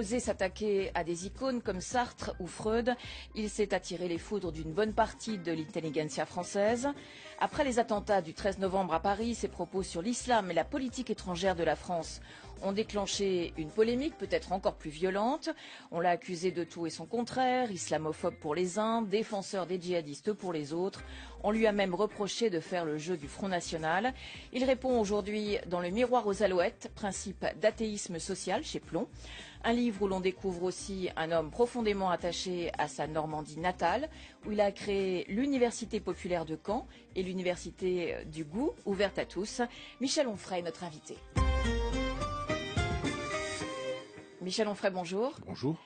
osé s'attaquer à des icônes comme Sartre ou Freud, il s'est attiré les foudres d'une bonne partie de l'intelligentsia française. Après les attentats du 13 novembre à Paris, ses propos sur l'islam et la politique étrangère de la France ont déclenché une polémique peut-être encore plus violente. On l'a accusé de tout et son contraire, islamophobe pour les uns, défenseur des djihadistes pour les autres. On lui a même reproché de faire le jeu du Front National. Il répond aujourd'hui dans le miroir aux alouettes, principe d'athéisme social chez Plomb. Un livre où l'on découvre aussi un homme profondément attaché à sa Normandie natale, où il a créé l'Université populaire de Caen et l'Université du goût, ouverte à tous. Michel Onfray, notre invité. Michel Onfray, bonjour. Bonjour.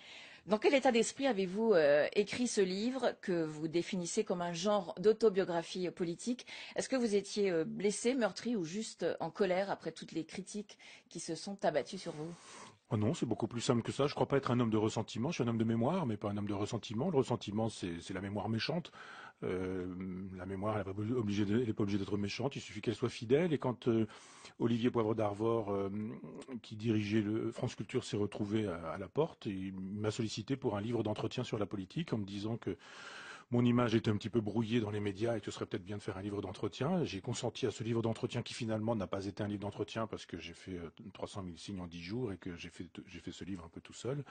Dans quel état d'esprit avez-vous euh, écrit ce livre que vous définissez comme un genre d'autobiographie politique Est-ce que vous étiez euh, blessé, meurtri ou juste en colère après toutes les critiques qui se sont abattues sur vous Oh non, c'est beaucoup plus simple que ça. Je crois pas être un homme de ressentiment. Je suis un homme de mémoire, mais pas un homme de ressentiment. Le ressentiment, c'est la mémoire méchante. Euh, la mémoire, n'est pas obligée d'être méchante. Il suffit qu'elle soit fidèle. Et quand euh, Olivier Poivre d'Arvor, euh, qui dirigeait le France Culture, s'est retrouvé à, à, la porte, il m'a sollicité pour un livre d'entretien sur la politique en me disant que mon image était un petit peu brouillée dans les médias et que ce serait peut-être bien de faire un livre d'entretien. J'ai consenti à ce livre d'entretien qui finalement n'a pas été un livre d'entretien parce que j'ai fait 300 euh, 000 signes en 10 jours et que j'ai fait, j'ai fait ce livre un peu tout seul.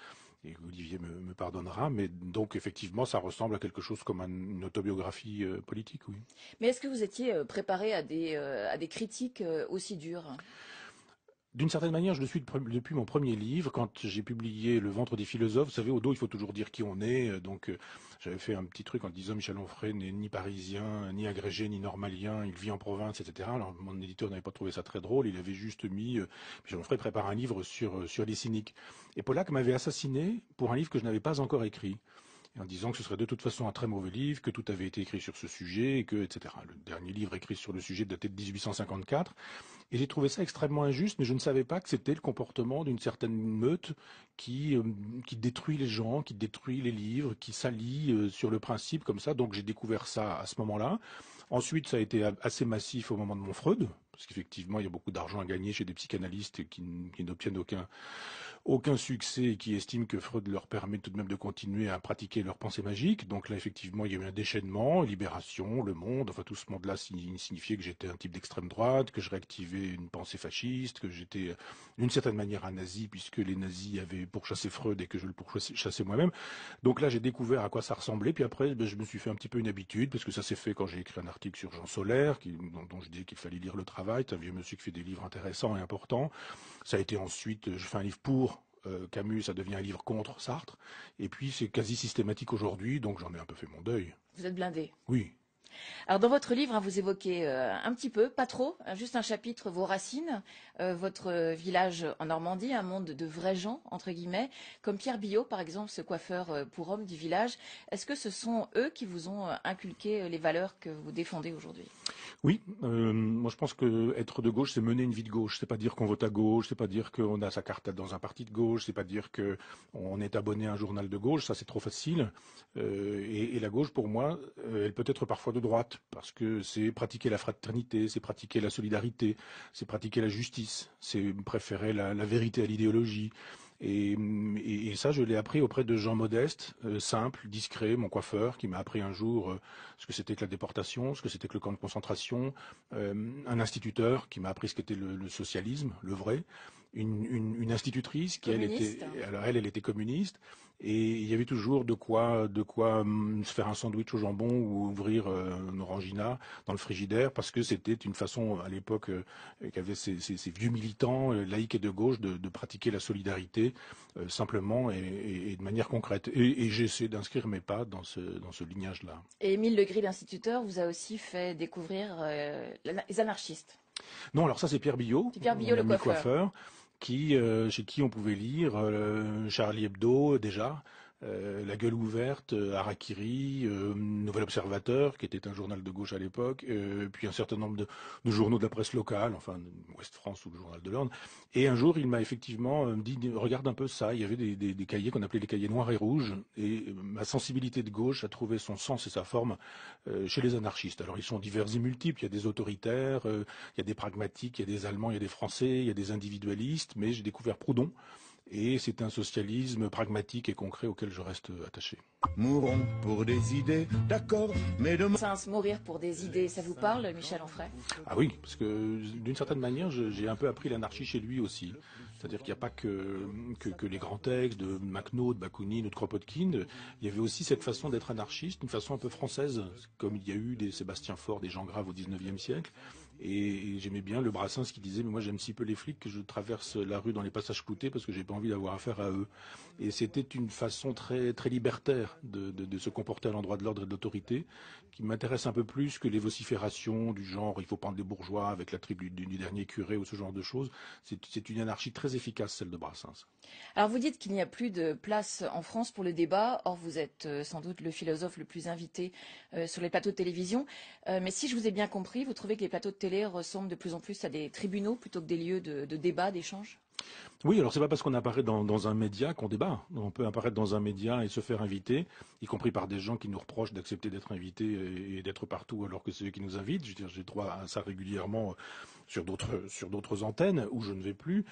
Et Olivier me, pardonnera. Mais donc effectivement, ça ressemble à quelque chose comme une autobiographie euh, politique, oui. Mais est-ce que vous étiez euh, préparé à des critiques aussi dures d'une certaine manière, je le suis depuis mon premier livre, quand j'ai publié Le ventre des philosophes. Vous savez, au dos, il faut toujours dire qui on est. Donc, euh, j'avais fait un petit truc en disant Michel Onfray n'est ni parisien, ni agrégé, ni normalien. Il vit en province, etc. Alors, mon éditeur n'avait pas trouvé ça très drôle. Il avait juste mis euh, Michel Onfray prépare un livre sur, euh, sur les cyniques. Et Pollack m'avait assassiné pour un livre que je n'avais pas encore écrit en disant que ce serait de toute façon un très mauvais livre, que tout avait été écrit sur ce sujet, que, etc. Le dernier livre écrit sur le sujet datait de 1854. Et j'ai trouvé ça extrêmement injuste, mais je ne savais pas que c'était le comportement d'une certaine meute qui, euh, détruit les gens, qui détruit les livres, qui s'allie euh, sur le principe comme ça. Donc j'ai découvert ça à ce moment-là. Ensuite, ça a été assez massif au moment de mon Freud, parce qu'effectivement, il y a beaucoup d'argent à gagner chez des psychanalystes qui n'obtiennent aucun aucun succès qui estime que Freud leur permet tout de même de continuer à pratiquer leur pensée magique. Donc là, effectivement, il y a eu un déchaînement, Libération, Le Monde, enfin tout ce monde-là signifiait que j'étais un type d'extrême droite, que je réactivais une pensée fasciste, que j'étais d'une certaine manière un nazi puisque les nazis avaient pourchassé Freud et que je le pourchassais moi-même. Donc là, j'ai découvert à quoi ça ressemblait. Puis après, ben, je me suis fait un petit peu une habitude parce que ça s'est fait quand j'ai écrit un article sur Jean Solaire, dont, dont, je disais qu'il fallait lire le travail. C'est un vieux monsieur qui fait des livres intéressants et importants. Ça a été ensuite, je fais un livre pour euh, Camus, ça devient un livre contre Sartre. Et puis c'est quasi systématique aujourd'hui, donc j'en ai un peu fait mon deuil. Vous êtes blindé Oui, alors dans votre livre, hein, vous évoquez euh, un petit peu, pas trop, hein, juste un chapitre, vos racines, euh, votre euh, village en Normandie, un monde de vrais gens, entre guillemets, comme Pierre Billot, par exemple, ce coiffeur pour hommes du village. Est-ce que ce sont eux qui vous ont inculqué les valeurs que vous défendez aujourd'hui Oui, moi je pense que être de gauche, c'est mener une vie de gauche. C'est pas dire qu'on vote à gauche, c'est pas dire qu'on a sa carte dans un parti de gauche, c'est pas dire qu'on est abonné à un journal de gauche, ça c'est trop facile. et, et, la gauche, pour moi, elle peut être parfois droite, parce que c'est pratiquer la fraternité, c'est pratiquer la solidarité, c'est pratiquer la justice, c'est préférer la, vérité à l'idéologie. Et, ça, je l'ai appris auprès de gens modestes, euh, simples, discrets, mon coiffeur, qui m'a appris un jour euh, ce que c'était que la déportation, ce que c'était que le camp de concentration, euh, un instituteur qui m'a appris ce qu'était le socialisme, le vrai une, institutrice qui elle était, alors elle, elle était communiste, et il y avait toujours de quoi, de quoi hum, se faire un sandwich au jambon ou ouvrir euh, une orangina dans le frigidaire, parce que c'était une façon à l'époque euh, qu'avaient ces, ces, vieux militants euh, laïcs et de gauche de, pratiquer la solidarité simplement et, de manière concrète. Et, j'essaie d'inscrire mes pas dans ce, dans ce lignage-là. Et Émile Legris, l'instituteur, vous a aussi fait découvrir les anarchistes. Non, alors ça c'est Pierre Billot, le coiffeur qui, euh, chez qui on pouvait lire euh, Charlie Hebdo déjà, euh, la Gueule ouverte, euh, Harakiri, euh, Nouvel Observateur, qui était un journal de gauche à l'époque, puis un certain nombre de, journaux de la presse locale, enfin Ouest France ou le Journal de l'Ordre ». Et un jour, il m'a effectivement dit regarde un peu ça. Il y avait des, des cahiers qu'on appelait les cahiers noirs et rouges, et ma sensibilité de gauche a trouvé son sens et sa forme chez les anarchistes. Alors ils sont divers et multiples. Il y a des autoritaires, il y a des pragmatiques, il y a des Allemands, il y a des Français, il y a des individualistes, mais j'ai découvert Proudhon. Et c'est un socialisme pragmatique et concret auquel je reste attaché. Mourons pour des idées, d'accord, mais demain... Sens, mourir pour des idées, ça vous parle, Michel Onfray Ah oui, parce que d'une certaine manière, j'ai un peu appris l'anarchie chez lui aussi. C'est-à-dire qu'il n'y a pas que, les grands textes de de Bakounine ou de Kropotkine. Il y avait aussi cette façon d'être anarchiste, une façon un peu française, comme il y a eu des Sébastien Fort, des gens graves au 19e siècle. Et, j'aimais bien le Brassens qui disait, mais moi j'aime si peu les flics que je traverse la rue dans les passages cloutés parce que j'ai pas envie d'avoir affaire à eux. Et c'était une façon très, très libertaire de, se comporter à l'endroit de l'ordre et de l'autorité qui m'intéresse un peu plus que les vociférations du genre il faut prendre des bourgeois avec la tribu du, du dernier curé ou ce genre de choses. C'est une anarchie très efficace, celle de Brassens. Alors vous dites qu'il n'y a plus de place en France pour le débat. Or, vous êtes euh, sans doute le philosophe le plus invité euh, sur les plateaux de télévision. Euh, mais si je vous ai bien compris, vous trouvez que les plateaux de télévision ressemble ressemblent de plus en plus à des tribunaux plutôt que des lieux de, de débat, d'échange oui, alors n'est pas parce qu'on apparaît dans, un média qu'on débat. On peut apparaître dans un média et se faire inviter, y compris par des gens qui nous reprochent d'accepter d'être invités et, d'être partout alors que c'est eux qui nous invitent. Je j'ai droit à ça régulièrement euh, sur d'autres antennes où je ne vais plus.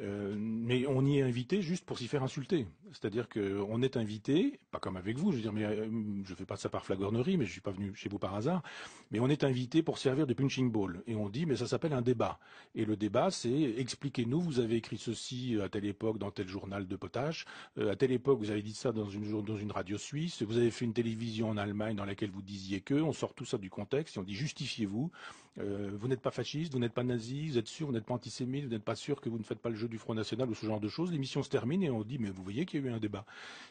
Euh, mais on y est invité juste pour s'y faire insulter. C'est-à-dire qu'on est invité, pas comme avec vous. Je veux mais euh, je fais pas ça par flagornerie, mais je suis pas venu chez vous par hasard. Mais on est invité pour servir de punching ball et on dit mais ça s'appelle un débat. Et le débat, c'est expliquez-nous, vous avez écrit écrit ceci euh, à telle époque dans tel journal de potage, euh, à telle époque vous avez dit ça dans une, dans une radio suisse, vous avez fait une télévision en Allemagne dans laquelle vous disiez que, on sort tout ça du contexte et on dit justifiez-vous, euh, vous n'êtes pas fasciste, vous n'êtes pas nazi, vous êtes sûr, vous n'êtes pas antisémite, vous n'êtes pas sûr que vous ne faites pas le jeu du Front National ou ce genre de choses. L'émission se termine et on dit, mais vous voyez qu'il y a eu un débat.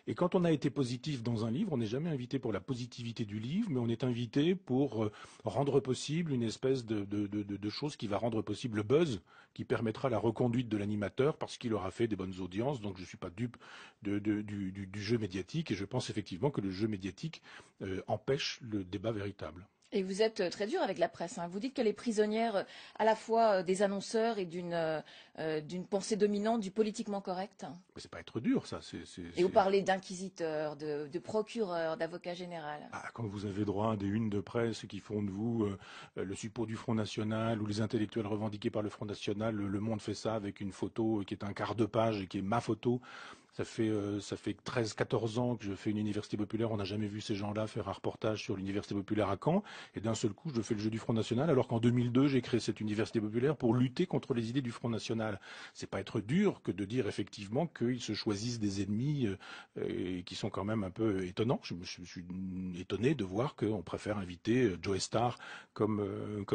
Et quand on a été positif dans un livre, on n'est jamais invité pour la positivité du livre, mais on est invité pour euh, rendre possible une espèce de, chose qui va rendre possible le buzz, qui permettra la reconduite de l'animateur parce qu'il aura fait des bonnes audiences. Donc je ne suis pas dupe du, jeu médiatique et je pense effectivement que le jeu médiatique euh, empêche le débat véritable. Et vous êtes euh, très dur avec la presse. Hein. Vous dites qu'elle est prisonnière euh, à la fois euh, des annonceurs et d'une pensée dominante du politiquement correct. Mais c'est pas être dur, ça. et vous parlez d'inquisiteurs, de, procureurs, procureur, d'avocat général. Ah, quand vous avez droit à des unes de presse qui font de vous le support du Front National ou les intellectuels revendiqués par le Front National, le Monde fait ça avec une photo qui est un quart de page et qui est ma photo ça fait, euh, ça fait 13, 14 ans que je fais une université populaire. On n'a jamais vu ces gens-là faire un reportage sur l'université populaire à Caen. Et d'un seul coup, je fais le jeu du Front National, alors qu'en 2002, j'ai créé cette université populaire pour lutter contre les idées du Front National. C'est pas être dur que de dire effectivement qu'ils se choisissent des ennemis euh, qui sont quand même un peu étonnants. Je, suis étonné de voir qu'on préfère inviter euh, Joe Star comme,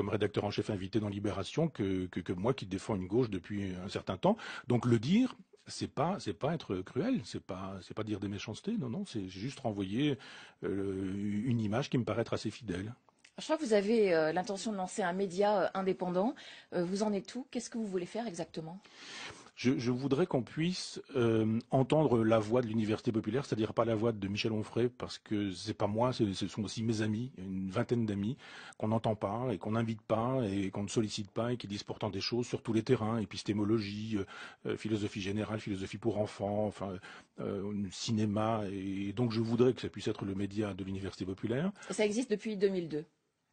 rédacteur en chef invité dans Libération que moi qui défends une gauche depuis un certain temps. Donc le dire, c'est pas pas être cruel, c'est n'est pas dire des méchancetés, non non, c'est juste renvoyer euh, une image qui me paraît être assez fidèle. Je crois que vous avez euh, l'intention de lancer un média euh, indépendant. vous en êtes où Qu'est-ce que vous voulez faire exactement je, voudrais qu'on puisse euh, entendre la voix de l'université populaire, c'est-à-dire pas la voix de Michel Onfray, parce que c'est pas moi, ce sont aussi mes amis, une vingtaine d'amis, qu'on n'entend pas et qu'on n'invite pas et qu'on ne sollicite pas et qui disent pourtant des choses sur tous les terrains, épistémologie, euh, euh, philosophie générale, philosophie pour enfants, enfin cinéma. et donc je voudrais que ça puisse être le média de l'université populaire. Ça existe depuis 2002.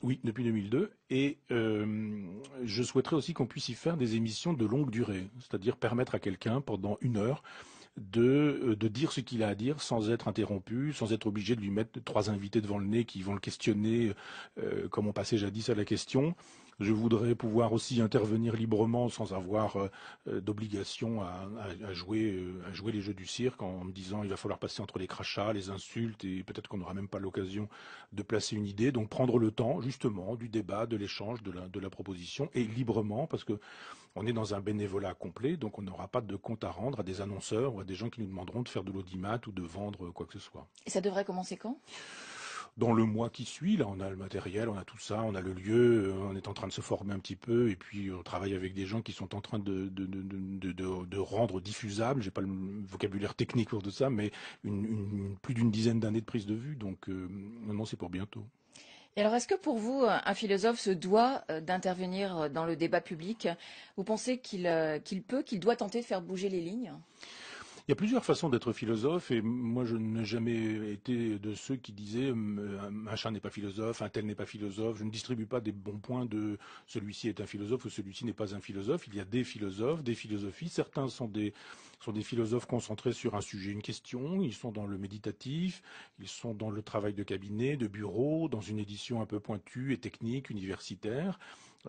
Oui, depuis 2002. Et euh, je souhaiterais aussi qu'on puisse y faire des émissions de longue durée, c'est-à-dire permettre à quelqu'un pendant une heure de, euh, de dire ce qu'il a à dire sans être interrompu, sans être obligé de lui mettre trois invités devant le nez qui vont le questionner euh, comme on passait jadis à la question. Je voudrais pouvoir aussi intervenir librement sans avoir euh, euh, d'obligation euh, à, jouer, les jeux du cirque en, me disant il va falloir passer entre les crachats, les insultes et peut-être qu'on n'aura même pas l'occasion de placer une idée. Donc prendre le temps justement du débat, de l'échange, de la, de la proposition et librement parce que on est dans un bénévolat complet, donc on n'aura pas de compte à rendre à des annonceurs ou à des gens qui nous demanderont de faire de l'audimat ou de vendre quoi que ce soit. Et ça devrait commencer quand dans le mois qui suit. Là, on a le matériel, on a tout ça, on a le lieu, euh, on est en train de se former un petit peu, et puis euh, on travaille avec des gens qui sont en train de, de, rendre diffusable, j'ai pas le vocabulaire technique pour tout ça, mais une, plus d'une dizaine d'années de prise de vue. Donc, maintenant euh, non, c'est pour bientôt. Et alors, est-ce que pour vous, un philosophe se doit d'intervenir dans le débat public Vous pensez qu'il peut, qu'il doit tenter de faire bouger les lignes il y a plusieurs façons d'être philosophe et moi je n'ai jamais été de ceux qui disaient euh, un chat n'est pas philosophe, un tel n'est pas philosophe. Je ne distribue pas des bons points de celui-ci est un philosophe ou celui-ci n'est pas un philosophe. Il y a des philosophes, des philosophies. Certains sont des sont des philosophes concentrés sur un sujet, une question. Ils sont dans le méditatif, ils sont dans le travail de cabinet, de bureau, dans une édition un peu pointue et technique, universitaire.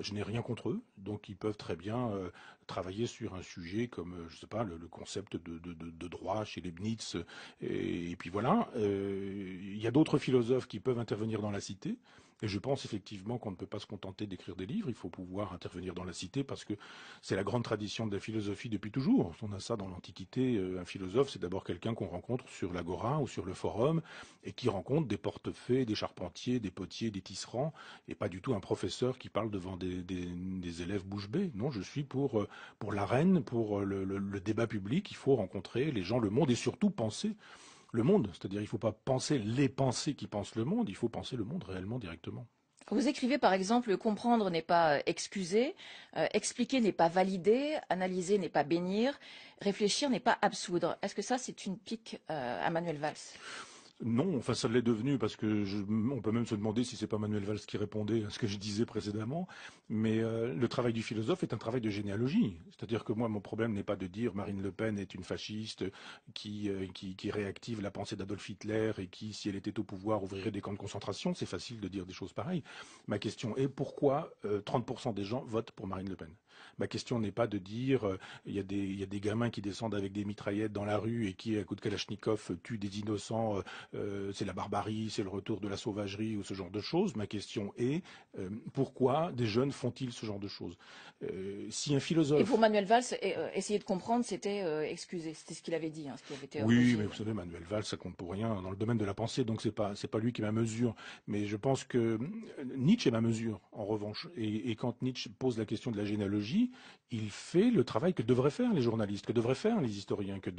Je n'ai rien contre eux, donc ils peuvent très bien euh, travailler sur un sujet comme, euh, je ne sais pas, le, concept de, droit chez Leibniz. Euh, et, puis voilà. il y a d'autres philosophes qui peuvent intervenir dans la cité. Et je pense effectivement qu'on ne peut pas se contenter d'écrire des livres, il faut pouvoir intervenir dans la cité parce que c'est la grande tradition de la philosophie depuis toujours. On a ça dans l'Antiquité, euh, un philosophe, c'est d'abord quelqu'un qu'on rencontre sur l'agora ou sur le forum et qui rencontre des portefaix, des charpentiers, des potiers, des tisserands et pas du tout un professeur qui parle devant des, élèves bouche bée. Non, je suis pour, euh, l'arène, pour euh, le débat public, il faut rencontrer les gens, le monde et surtout penser le monde. C'est-à-dire, il ne faut pas penser les pensées qui pensent le monde, il faut penser le monde réellement directement. Vous écrivez par exemple comprendre n'est pas euh, excuser, euh, expliquer n'est pas valider, analyser n'est pas bénir, réfléchir n'est pas absoudre. Est-ce que ça c'est une pique euh, à Manuel Valls non, enfin ça l'est devenu parce que on peut même se demander si c'est pas Manuel Valls qui répondait à ce que je disais précédemment. Mais euh, le travail du philosophe est un travail de généalogie, c'est-à-dire que moi mon problème n'est pas de dire Marine Le Pen est une fasciste euh, qui réactive la pensée d'Adolf Hitler et qui, si elle était au pouvoir, ouvrirait des camps de concentration. C'est facile de dire des choses pareilles. Ma question est pourquoi 30% euh, des gens votent pour Marine Le Pen Ma question n'est pas de dire euh, il y, y, a des gamins qui descendent avec des mitraillettes dans la rue et qui, à coup de Kalachnikov, tuent des innocents, euh, euh, c'est la barbarie, c'est le retour de la sauvagerie ou ce genre de choses. Ma question est pourquoi des jeunes font-ils ce genre de choses Si un philosophe... Et pour Manuel Valls, essayer de comprendre, c'était excuser. C'était ce qu'il avait dit, hein, Oui, mais vous savez, Manuel Valls, ça compte pour rien dans le domaine de la pensée, donc c'est pas, pas lui qui est ma mesure. Mais je pense que Nietzsche est ma mesure, en revanche. et, et quand Nietzsche pose la question de la généalogie, il fait le travail que devraient faire les journalistes, que devraient faire les historiens, que